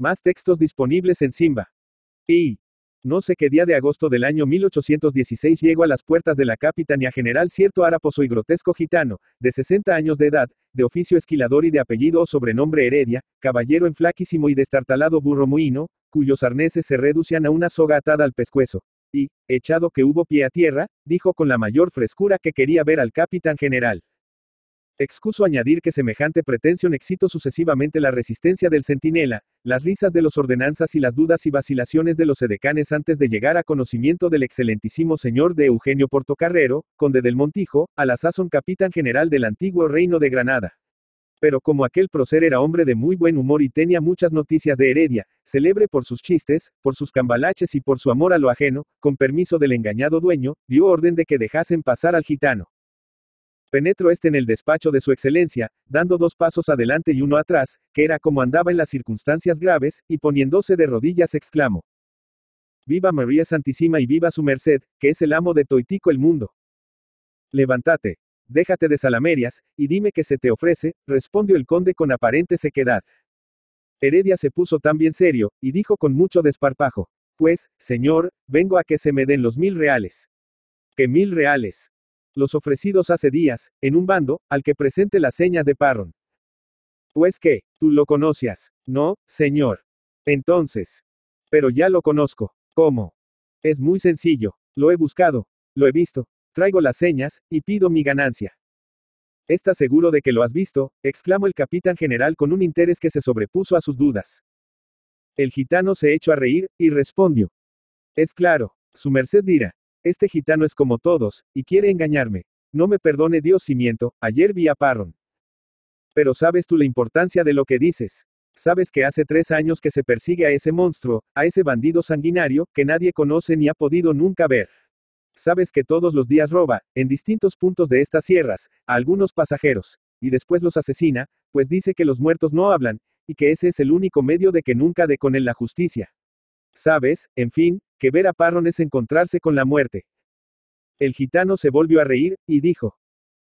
Más textos disponibles en Simba. Y. No sé qué día de agosto del año 1816 llegó a las puertas de la a general cierto haraposo y grotesco gitano, de 60 años de edad, de oficio esquilador y de apellido o sobrenombre Heredia, caballero en flaquísimo y destartalado burro mohino, cuyos arneses se reducían a una soga atada al pescuezo. Y, echado que hubo pie a tierra, dijo con la mayor frescura que quería ver al capitán general. Excuso añadir que semejante pretensión excitó sucesivamente la resistencia del centinela, las risas de los ordenanzas y las dudas y vacilaciones de los edecanes antes de llegar a conocimiento del excelentísimo señor de Eugenio Portocarrero, conde del Montijo, a la sazón capitán general del antiguo reino de Granada. Pero como aquel procer era hombre de muy buen humor y tenía muchas noticias de Heredia, celebre por sus chistes, por sus cambalaches y por su amor a lo ajeno, con permiso del engañado dueño, dio orden de que dejasen pasar al gitano. Penetro este en el despacho de su excelencia, dando dos pasos adelante y uno atrás, que era como andaba en las circunstancias graves, y poniéndose de rodillas exclamó. Viva María Santísima y viva su merced, que es el amo de Toitico el mundo. Levántate. Déjate de salamerias, y dime qué se te ofrece, respondió el conde con aparente sequedad. Heredia se puso también serio, y dijo con mucho desparpajo. Pues, señor, vengo a que se me den los mil reales. ¿Qué mil reales? los ofrecidos hace días, en un bando, al que presente las señas de Parron. Pues que, tú lo conocías. No, señor. Entonces. Pero ya lo conozco. ¿Cómo? Es muy sencillo. Lo he buscado. Lo he visto. Traigo las señas, y pido mi ganancia. ¿Estás seguro de que lo has visto? exclamó el capitán general con un interés que se sobrepuso a sus dudas. El gitano se echó a reír, y respondió. Es claro, su merced dirá, este gitano es como todos, y quiere engañarme. No me perdone Dios si miento, ayer vi a Parron. Pero sabes tú la importancia de lo que dices. Sabes que hace tres años que se persigue a ese monstruo, a ese bandido sanguinario, que nadie conoce ni ha podido nunca ver. Sabes que todos los días roba, en distintos puntos de estas sierras, a algunos pasajeros, y después los asesina, pues dice que los muertos no hablan, y que ese es el único medio de que nunca dé con él la justicia. Sabes, en fin, que ver a parrón es encontrarse con la muerte. El gitano se volvió a reír, y dijo.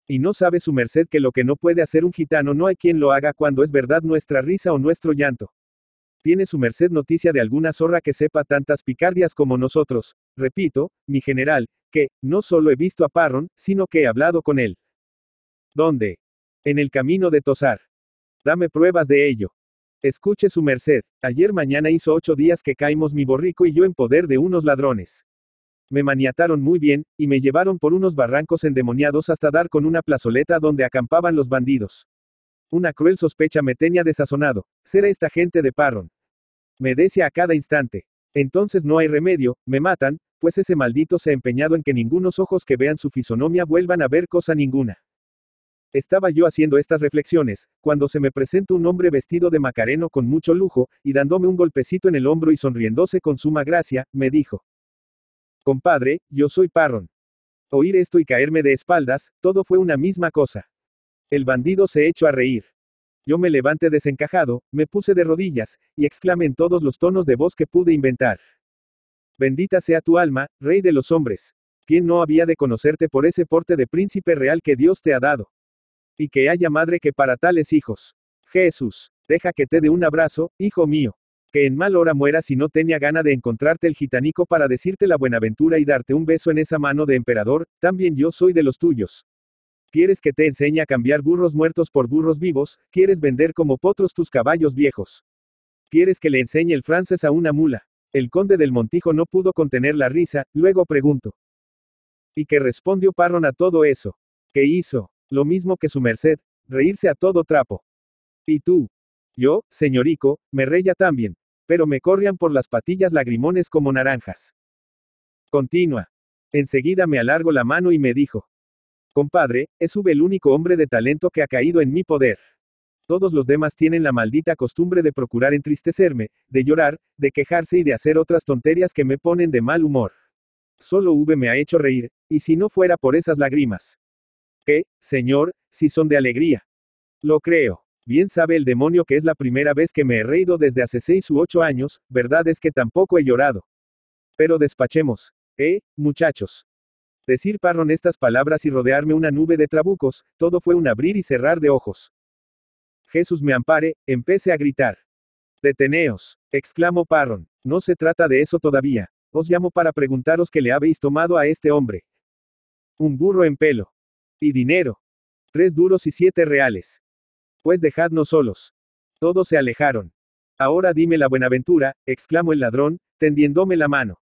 Y no sabe su merced que lo que no puede hacer un gitano no hay quien lo haga cuando es verdad nuestra risa o nuestro llanto. ¿Tiene su merced noticia de alguna zorra que sepa tantas picardias como nosotros? Repito, mi general, que, no solo he visto a parrón sino que he hablado con él. ¿Dónde? En el camino de Tosar. Dame pruebas de ello. Escuche su merced, ayer mañana hizo ocho días que caímos mi borrico y yo en poder de unos ladrones. Me maniataron muy bien, y me llevaron por unos barrancos endemoniados hasta dar con una plazoleta donde acampaban los bandidos. Una cruel sospecha me tenía desazonado, será esta gente de Parron. Me decía a cada instante. Entonces no hay remedio, me matan, pues ese maldito se ha empeñado en que ningunos ojos que vean su fisonomía vuelvan a ver cosa ninguna. Estaba yo haciendo estas reflexiones, cuando se me presenta un hombre vestido de macareno con mucho lujo, y dándome un golpecito en el hombro y sonriéndose con suma gracia, me dijo. Compadre, yo soy parrón Oír esto y caerme de espaldas, todo fue una misma cosa. El bandido se echó a reír. Yo me levanté desencajado, me puse de rodillas, y exclamé en todos los tonos de voz que pude inventar. Bendita sea tu alma, rey de los hombres. ¿Quién no había de conocerte por ese porte de príncipe real que Dios te ha dado? Y que haya madre que para tales hijos. Jesús, deja que te dé un abrazo, hijo mío. Que en mal hora muera si no tenía gana de encontrarte el gitanico para decirte la buenaventura y darte un beso en esa mano de emperador, también yo soy de los tuyos. ¿Quieres que te enseñe a cambiar burros muertos por burros vivos? ¿Quieres vender como potros tus caballos viejos? ¿Quieres que le enseñe el francés a una mula? El conde del Montijo no pudo contener la risa, luego preguntó. ¿Y qué respondió Parron a todo eso? ¿Qué hizo? Lo mismo que su merced, reírse a todo trapo. ¿Y tú? Yo, señorico, me reía también, pero me corrían por las patillas lagrimones como naranjas. Continúa. Enseguida me alargo la mano y me dijo. Compadre, es el único hombre de talento que ha caído en mi poder. Todos los demás tienen la maldita costumbre de procurar entristecerme, de llorar, de quejarse y de hacer otras tonterías que me ponen de mal humor. Solo V me ha hecho reír, y si no fuera por esas lágrimas, eh, Señor, si son de alegría. Lo creo. Bien sabe el demonio que es la primera vez que me he reído desde hace seis u ocho años, verdad es que tampoco he llorado. Pero despachemos. Eh, muchachos. Decir Parrón estas palabras y rodearme una nube de trabucos, todo fue un abrir y cerrar de ojos. Jesús me ampare, empecé a gritar. Deteneos, exclamó Parrón. no se trata de eso todavía, os llamo para preguntaros qué le habéis tomado a este hombre. Un burro en pelo. Y dinero. Tres duros y siete reales. Pues dejadnos solos. Todos se alejaron. Ahora dime la buenaventura, exclamó el ladrón, tendiéndome la mano.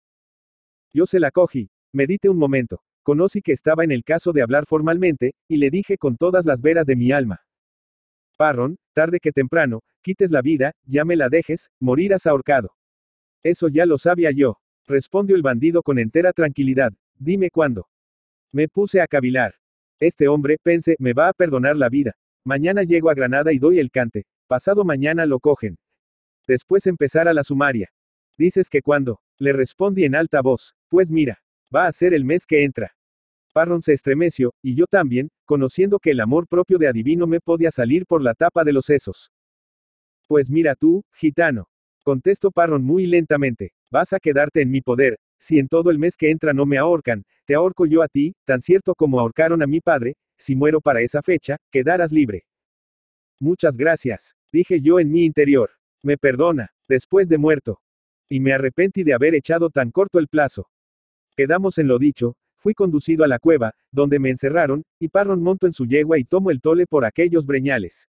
Yo se la cogí, medité un momento, conocí que estaba en el caso de hablar formalmente, y le dije con todas las veras de mi alma. Parrón, tarde que temprano, quites la vida, ya me la dejes, morirás ahorcado. Eso ya lo sabía yo, respondió el bandido con entera tranquilidad, dime cuándo. Me puse a cavilar. Este hombre, pensé, me va a perdonar la vida. Mañana llego a Granada y doy el cante. Pasado mañana lo cogen. Después empezar a la sumaria. Dices que cuando. Le respondí en alta voz. Pues mira, va a ser el mes que entra. Parrón se estremeció, y yo también, conociendo que el amor propio de adivino me podía salir por la tapa de los sesos. Pues mira tú, gitano. Contestó Parrón muy lentamente, vas a quedarte en mi poder, si en todo el mes que entra no me ahorcan, te ahorco yo a ti, tan cierto como ahorcaron a mi padre, si muero para esa fecha, quedarás libre. Muchas gracias, dije yo en mi interior. Me perdona, después de muerto. Y me arrepentí de haber echado tan corto el plazo. Quedamos en lo dicho, fui conducido a la cueva, donde me encerraron, y Parron monto en su yegua y tomo el tole por aquellos breñales.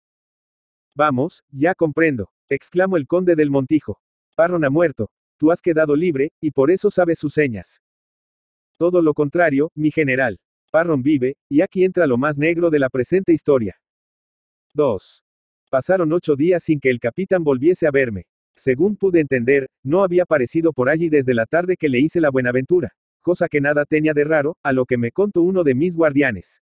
Vamos, ya comprendo, exclamó el conde del Montijo. Parron ha muerto, Tú has quedado libre, y por eso sabes sus señas. Todo lo contrario, mi general. Parron vive, y aquí entra lo más negro de la presente historia. 2. Pasaron ocho días sin que el capitán volviese a verme. Según pude entender, no había aparecido por allí desde la tarde que le hice la Buenaventura, cosa que nada tenía de raro, a lo que me contó uno de mis guardianes.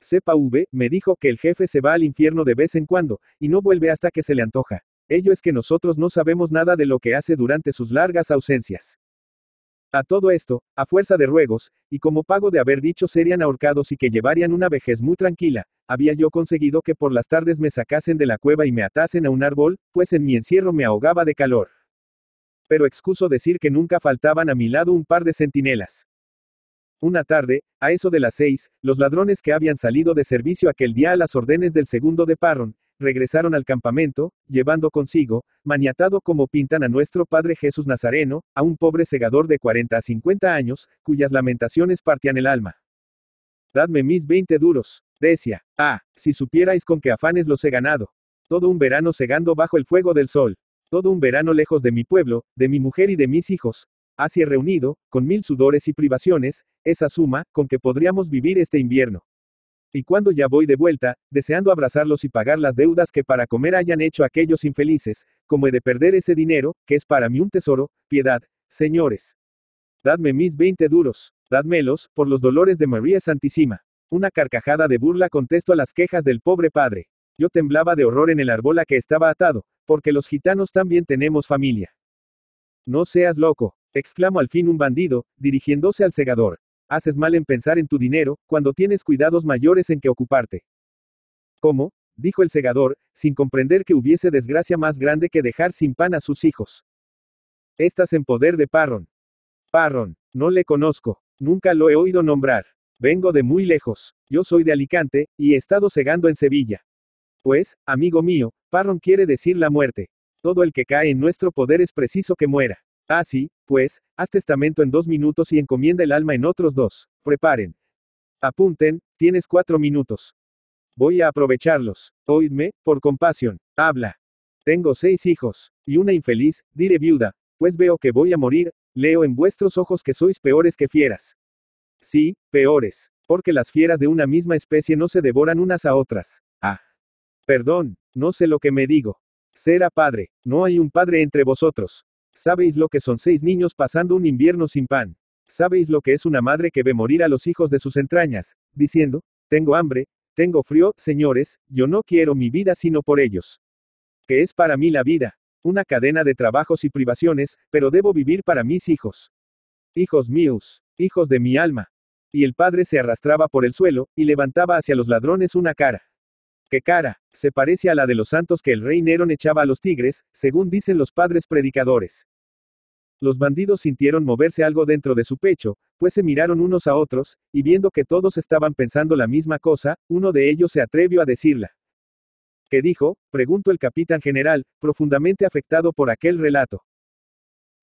Sepa V, me dijo que el jefe se va al infierno de vez en cuando, y no vuelve hasta que se le antoja. Ello es que nosotros no sabemos nada de lo que hace durante sus largas ausencias. A todo esto, a fuerza de ruegos, y como pago de haber dicho serían ahorcados y que llevarían una vejez muy tranquila, había yo conseguido que por las tardes me sacasen de la cueva y me atasen a un árbol, pues en mi encierro me ahogaba de calor. Pero excuso decir que nunca faltaban a mi lado un par de centinelas. Una tarde, a eso de las seis, los ladrones que habían salido de servicio aquel día a las órdenes del segundo de Parron, regresaron al campamento, llevando consigo, maniatado como pintan a nuestro Padre Jesús Nazareno, a un pobre segador de 40 a 50 años, cuyas lamentaciones partían el alma. Dadme mis 20 duros, decía. Ah, si supierais con qué afanes los he ganado. Todo un verano segando bajo el fuego del sol. Todo un verano lejos de mi pueblo, de mi mujer y de mis hijos. Así he reunido, con mil sudores y privaciones, esa suma, con que podríamos vivir este invierno y cuando ya voy de vuelta, deseando abrazarlos y pagar las deudas que para comer hayan hecho aquellos infelices, como he de perder ese dinero, que es para mí un tesoro, piedad, señores. Dadme mis veinte duros, dadmelos, por los dolores de María Santísima. Una carcajada de burla contesto a las quejas del pobre padre. Yo temblaba de horror en el árbol a que estaba atado, porque los gitanos también tenemos familia. No seas loco, exclamó al fin un bandido, dirigiéndose al segador. Haces mal en pensar en tu dinero, cuando tienes cuidados mayores en que ocuparte. ¿Cómo? dijo el segador, sin comprender que hubiese desgracia más grande que dejar sin pan a sus hijos. Estás en poder de Parrón. Parrón, no le conozco, nunca lo he oído nombrar. Vengo de muy lejos, yo soy de Alicante, y he estado segando en Sevilla. Pues, amigo mío, Parrón quiere decir la muerte. Todo el que cae en nuestro poder es preciso que muera. Ah, sí, pues, haz testamento en dos minutos y encomienda el alma en otros dos. Preparen. Apunten, tienes cuatro minutos. Voy a aprovecharlos. Oídme, por compasión. Habla. Tengo seis hijos, y una infeliz, diré viuda, pues veo que voy a morir, leo en vuestros ojos que sois peores que fieras. Sí, peores, porque las fieras de una misma especie no se devoran unas a otras. Ah. Perdón, no sé lo que me digo. Será padre, no hay un padre entre vosotros. ¿Sabéis lo que son seis niños pasando un invierno sin pan? ¿Sabéis lo que es una madre que ve morir a los hijos de sus entrañas, diciendo, tengo hambre, tengo frío, señores, yo no quiero mi vida sino por ellos? Que es para mí la vida? Una cadena de trabajos y privaciones, pero debo vivir para mis hijos. Hijos míos, hijos de mi alma. Y el padre se arrastraba por el suelo, y levantaba hacia los ladrones una cara cara! Se parece a la de los santos que el rey Nerón echaba a los tigres, según dicen los padres predicadores. Los bandidos sintieron moverse algo dentro de su pecho, pues se miraron unos a otros, y viendo que todos estaban pensando la misma cosa, uno de ellos se atrevió a decirla. ¿Qué dijo? preguntó el capitán general, profundamente afectado por aquel relato.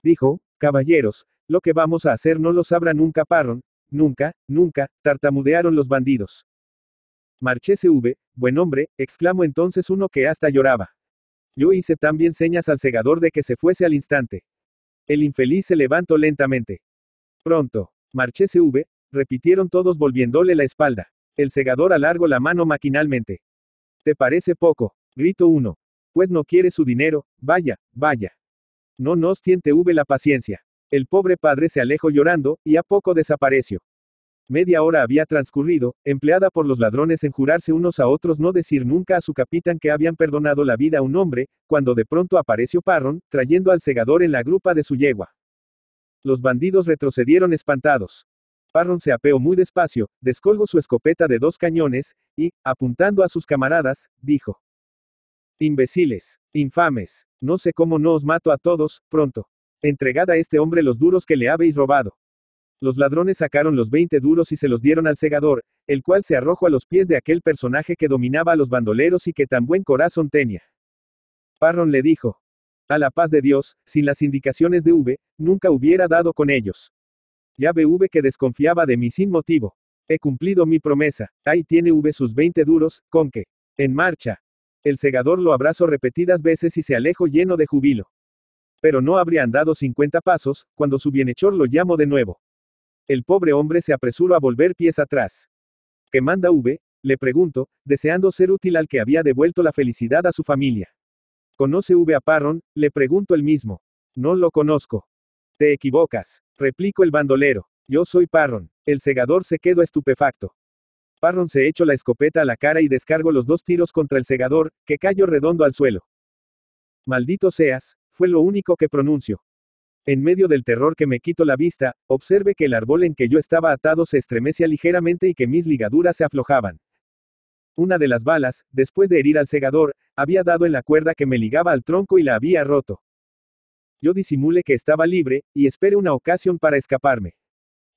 Dijo, caballeros, lo que vamos a hacer no lo sabrá nunca Parron, nunca, nunca, tartamudearon los bandidos. Marchese V, buen hombre, exclamó entonces uno que hasta lloraba. Yo hice también señas al segador de que se fuese al instante. El infeliz se levantó lentamente. Pronto. Marchese V, repitieron todos volviéndole la espalda. El segador alargó la mano maquinalmente. ¿Te parece poco? gritó uno. Pues no quiere su dinero, vaya, vaya. No nos tiente V la paciencia. El pobre padre se alejó llorando, y a poco desapareció. Media hora había transcurrido, empleada por los ladrones en jurarse unos a otros no decir nunca a su capitán que habían perdonado la vida a un hombre, cuando de pronto apareció Parron, trayendo al segador en la grupa de su yegua. Los bandidos retrocedieron espantados. Parron se apeó muy despacio, descolgó su escopeta de dos cañones, y, apuntando a sus camaradas, dijo. Imbéciles, infames, no sé cómo no os mato a todos, pronto. Entregad a este hombre los duros que le habéis robado. Los ladrones sacaron los 20 duros y se los dieron al segador, el cual se arrojó a los pies de aquel personaje que dominaba a los bandoleros y que tan buen corazón tenía. Parron le dijo, a la paz de Dios, sin las indicaciones de V, nunca hubiera dado con ellos. Ya ve V que desconfiaba de mí sin motivo. He cumplido mi promesa. Ahí tiene V sus 20 duros, con que. En marcha. El segador lo abrazó repetidas veces y se alejó lleno de júbilo. Pero no habría andado 50 pasos, cuando su bienhechor lo llamó de nuevo. El pobre hombre se apresuró a volver pies atrás. ¿Qué manda V? Le pregunto, deseando ser útil al que había devuelto la felicidad a su familia. ¿Conoce V a Parrón? Le pregunto el mismo. No lo conozco. Te equivocas, replico el bandolero. Yo soy Parrón. El segador se quedó estupefacto. Parrón se echó la escopeta a la cara y descargó los dos tiros contra el segador, que cayó redondo al suelo. Maldito seas, fue lo único que pronunció. En medio del terror que me quito la vista, observe que el árbol en que yo estaba atado se estremecía ligeramente y que mis ligaduras se aflojaban. Una de las balas, después de herir al segador, había dado en la cuerda que me ligaba al tronco y la había roto. Yo disimulé que estaba libre, y esperé una ocasión para escaparme.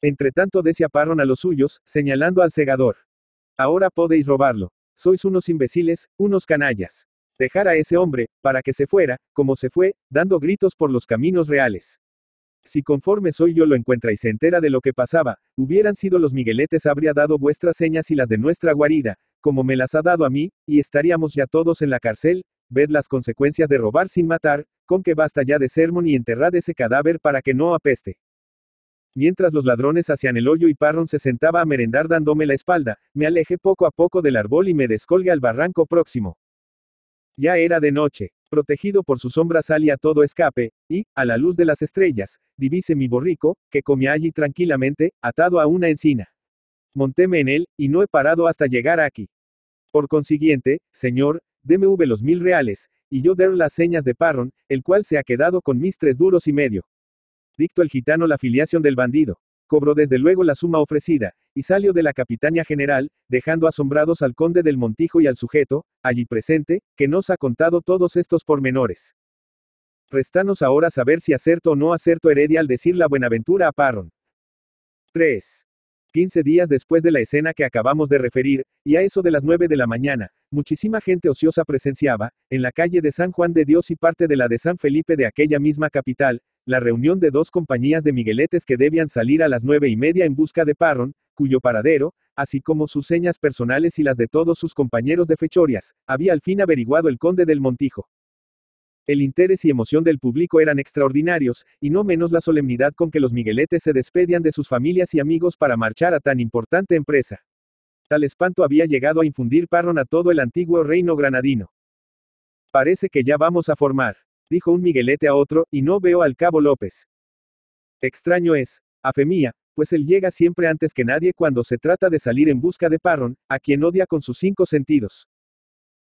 Entretanto tanto a los suyos, señalando al segador. Ahora podéis robarlo. Sois unos imbéciles, unos canallas dejar a ese hombre, para que se fuera, como se fue, dando gritos por los caminos reales. Si conforme soy yo lo encuentra y se entera de lo que pasaba, hubieran sido los Migueletes habría dado vuestras señas y las de nuestra guarida, como me las ha dado a mí, y estaríamos ya todos en la cárcel, ved las consecuencias de robar sin matar, con que basta ya de sermón y enterrad ese cadáver para que no apeste. Mientras los ladrones hacían el hoyo y Parron se sentaba a merendar dándome la espalda, me alejé poco a poco del árbol y me descolgué al barranco próximo. Ya era de noche. Protegido por su sombra salí a todo escape, y, a la luz de las estrellas, divise mi borrico, que comía allí tranquilamente, atado a una encina. Montéme en él, y no he parado hasta llegar aquí. Por consiguiente, señor, deme v los mil reales, y yo der las señas de Parrón, el cual se ha quedado con mis tres duros y medio. Dicto el gitano la filiación del bandido. Cobró desde luego la suma ofrecida, y salió de la Capitaña general, dejando asombrados al conde del Montijo y al sujeto, allí presente, que nos ha contado todos estos pormenores. Restanos ahora saber si acerto o no acerto Heredia al decir la buenaventura a Parron. 3. 15 días después de la escena que acabamos de referir, y a eso de las 9 de la mañana, muchísima gente ociosa presenciaba, en la calle de San Juan de Dios y parte de la de San Felipe de aquella misma capital, la reunión de dos compañías de migueletes que debían salir a las nueve y media en busca de Parrón, cuyo paradero, así como sus señas personales y las de todos sus compañeros de fechorias, había al fin averiguado el conde del Montijo. El interés y emoción del público eran extraordinarios, y no menos la solemnidad con que los migueletes se despedían de sus familias y amigos para marchar a tan importante empresa. Tal espanto había llegado a infundir parrón a todo el antiguo reino granadino. Parece que ya vamos a formar, dijo un miguelete a otro, y no veo al cabo López. Extraño es, a fe mía, pues él llega siempre antes que nadie cuando se trata de salir en busca de parrón, a quien odia con sus cinco sentidos.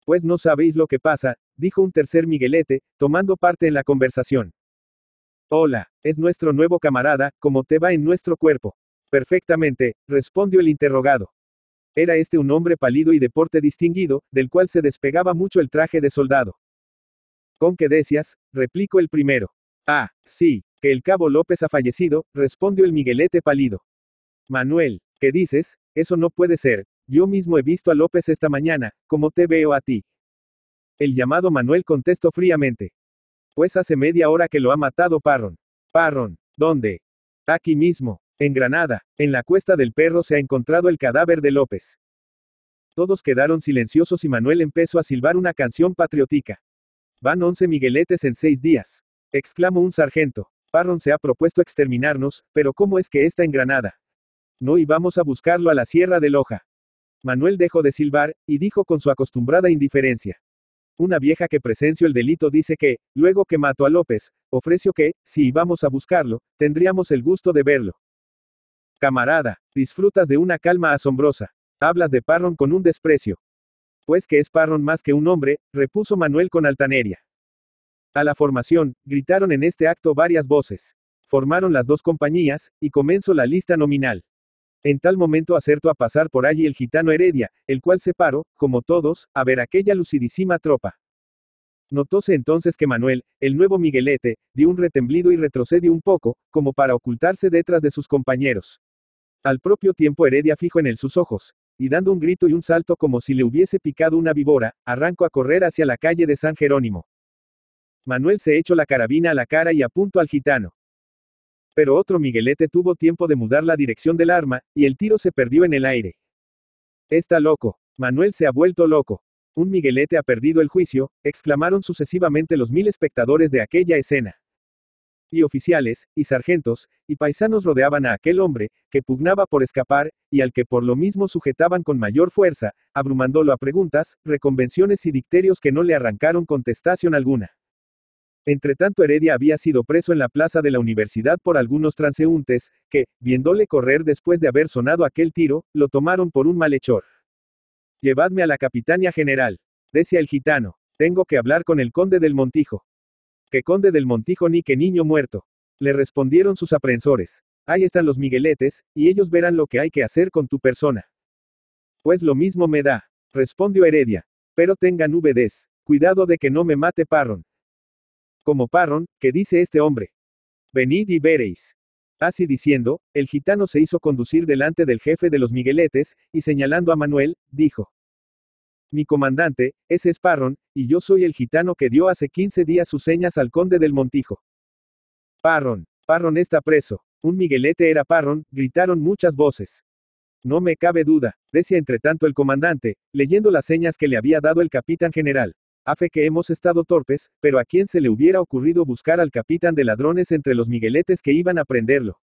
Pues no sabéis lo que pasa, dijo un tercer Miguelete, tomando parte en la conversación. Hola, es nuestro nuevo camarada, ¿cómo te va en nuestro cuerpo. Perfectamente, respondió el interrogado. Era este un hombre pálido y de porte distinguido, del cual se despegaba mucho el traje de soldado. ¿Con qué decías? replicó el primero. Ah, sí, que el cabo López ha fallecido, respondió el Miguelete pálido. Manuel, ¿qué dices? Eso no puede ser, yo mismo he visto a López esta mañana, como te veo a ti. El llamado Manuel contestó fríamente. Pues hace media hora que lo ha matado Parrón. Parrón, ¿dónde? Aquí mismo, en Granada, en la cuesta del perro se ha encontrado el cadáver de López. Todos quedaron silenciosos y Manuel empezó a silbar una canción patriótica. Van once migueletes en seis días. Exclamó un sargento. Parrón se ha propuesto exterminarnos, pero ¿cómo es que está en Granada? No íbamos a buscarlo a la Sierra de Loja. Manuel dejó de silbar, y dijo con su acostumbrada indiferencia. Una vieja que presenció el delito dice que, luego que mató a López, ofreció que, si íbamos a buscarlo, tendríamos el gusto de verlo. Camarada, disfrutas de una calma asombrosa. Hablas de Parrón con un desprecio. Pues que es Parrón más que un hombre, repuso Manuel con altanería. A la formación, gritaron en este acto varias voces. Formaron las dos compañías, y comenzó la lista nominal. En tal momento acertó a pasar por allí el gitano Heredia, el cual se paró, como todos, a ver aquella lucidísima tropa. Notóse entonces que Manuel, el nuevo Miguelete, dio un retemblido y retrocedió un poco, como para ocultarse detrás de sus compañeros. Al propio tiempo Heredia fijo en él sus ojos, y dando un grito y un salto como si le hubiese picado una víbora, arrancó a correr hacia la calle de San Jerónimo. Manuel se echó la carabina a la cara y apuntó al gitano pero otro Miguelete tuvo tiempo de mudar la dirección del arma, y el tiro se perdió en el aire. Está loco. Manuel se ha vuelto loco. Un Miguelete ha perdido el juicio, exclamaron sucesivamente los mil espectadores de aquella escena. Y oficiales, y sargentos, y paisanos rodeaban a aquel hombre, que pugnaba por escapar, y al que por lo mismo sujetaban con mayor fuerza, abrumándolo a preguntas, reconvenciones y dicterios que no le arrancaron contestación alguna tanto Heredia había sido preso en la plaza de la universidad por algunos transeúntes, que, viéndole correr después de haber sonado aquel tiro, lo tomaron por un malhechor. Llevadme a la capitania general, decía el gitano. Tengo que hablar con el conde del Montijo. ¿Qué conde del Montijo ni qué niño muerto. Le respondieron sus aprensores. Ahí están los migueletes, y ellos verán lo que hay que hacer con tu persona. Pues lo mismo me da, respondió Heredia. Pero tengan uvedez, cuidado de que no me mate Parron. Como Parron, que dice este hombre. Venid y veréis. Así diciendo, el gitano se hizo conducir delante del jefe de los Migueletes, y señalando a Manuel, dijo. Mi comandante, ese es Parrón, y yo soy el gitano que dio hace 15 días sus señas al conde del Montijo. Parrón, parrón está preso. Un Miguelete era parrón, gritaron muchas voces. No me cabe duda, decía entre tanto el comandante, leyendo las señas que le había dado el capitán general fe que hemos estado torpes, pero a quién se le hubiera ocurrido buscar al capitán de ladrones entre los migueletes que iban a prenderlo.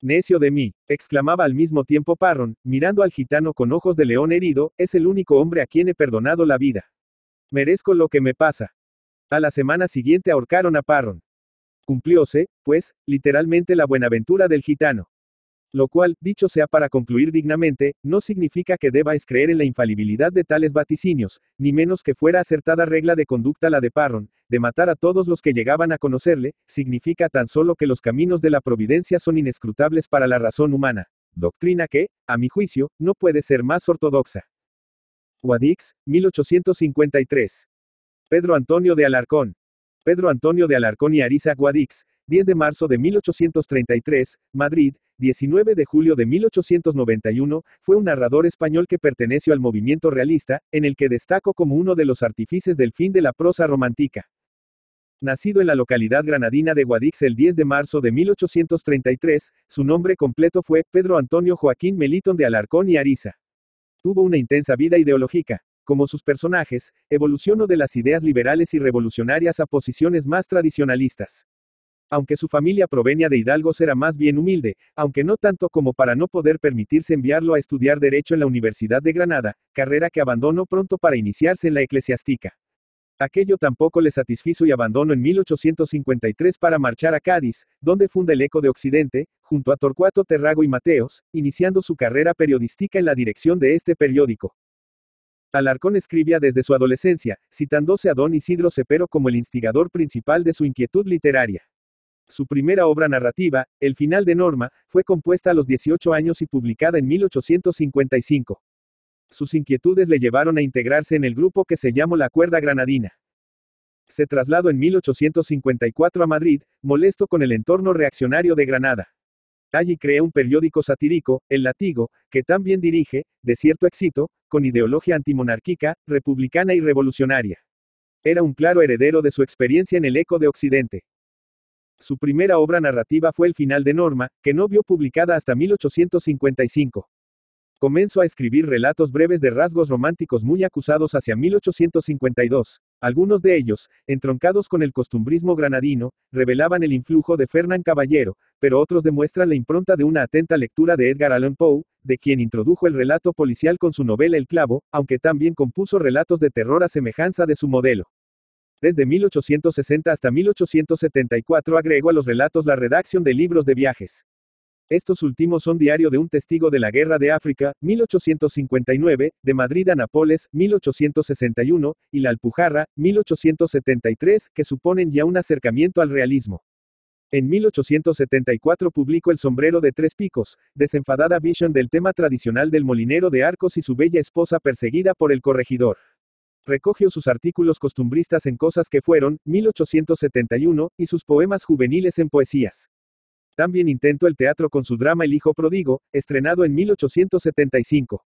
Necio de mí, exclamaba al mismo tiempo Parrón, mirando al gitano con ojos de león herido, es el único hombre a quien he perdonado la vida. Merezco lo que me pasa. A la semana siguiente ahorcaron a Parrón. Cumplióse, pues, literalmente la buenaventura del gitano. Lo cual, dicho sea para concluir dignamente, no significa que debáis creer en la infalibilidad de tales vaticinios, ni menos que fuera acertada regla de conducta la de Parron, de matar a todos los que llegaban a conocerle, significa tan solo que los caminos de la providencia son inescrutables para la razón humana, doctrina que, a mi juicio, no puede ser más ortodoxa. Guadix, 1853. Pedro Antonio de Alarcón. Pedro Antonio de Alarcón y Ariza Guadix, 10 de marzo de 1833, Madrid, 19 de julio de 1891, fue un narrador español que perteneció al movimiento realista, en el que destacó como uno de los artífices del fin de la prosa romántica. Nacido en la localidad granadina de Guadix el 10 de marzo de 1833, su nombre completo fue Pedro Antonio Joaquín Melitón de Alarcón y Ariza. Tuvo una intensa vida ideológica. Como sus personajes, evolucionó de las ideas liberales y revolucionarias a posiciones más tradicionalistas. Aunque su familia provenía de Hidalgo era más bien humilde, aunque no tanto como para no poder permitirse enviarlo a estudiar derecho en la Universidad de Granada, carrera que abandonó pronto para iniciarse en la eclesiástica. Aquello tampoco le satisfizo y abandonó en 1853 para marchar a Cádiz, donde funda el Eco de Occidente, junto a Torcuato Terrago y Mateos, iniciando su carrera periodística en la dirección de este periódico. Alarcón escribía desde su adolescencia, citándose a don Isidro Cepero como el instigador principal de su inquietud literaria. Su primera obra narrativa, El final de Norma, fue compuesta a los 18 años y publicada en 1855. Sus inquietudes le llevaron a integrarse en el grupo que se llamó La Cuerda Granadina. Se trasladó en 1854 a Madrid, molesto con el entorno reaccionario de Granada. Allí creó un periódico satírico, El Latigo, que también dirige, de cierto éxito, con ideología antimonárquica, republicana y revolucionaria. Era un claro heredero de su experiencia en el eco de Occidente. Su primera obra narrativa fue El final de Norma, que no vio publicada hasta 1855. Comenzó a escribir relatos breves de rasgos románticos muy acusados hacia 1852. Algunos de ellos, entroncados con el costumbrismo granadino, revelaban el influjo de Fernán Caballero, pero otros demuestran la impronta de una atenta lectura de Edgar Allan Poe, de quien introdujo el relato policial con su novela El clavo, aunque también compuso relatos de terror a semejanza de su modelo. Desde 1860 hasta 1874 agregó a los relatos la redacción de libros de viajes. Estos últimos son Diario de un testigo de la Guerra de África, 1859, de Madrid a Nápoles, 1861, y La Alpujarra, 1873, que suponen ya un acercamiento al realismo. En 1874 publicó El sombrero de tres picos, desenfadada visión del tema tradicional del molinero de arcos y su bella esposa perseguida por el corregidor. Recogió sus artículos costumbristas en Cosas que fueron, 1871, y sus poemas juveniles en Poesías. También intentó el teatro con su drama El Hijo Prodigo, estrenado en 1875.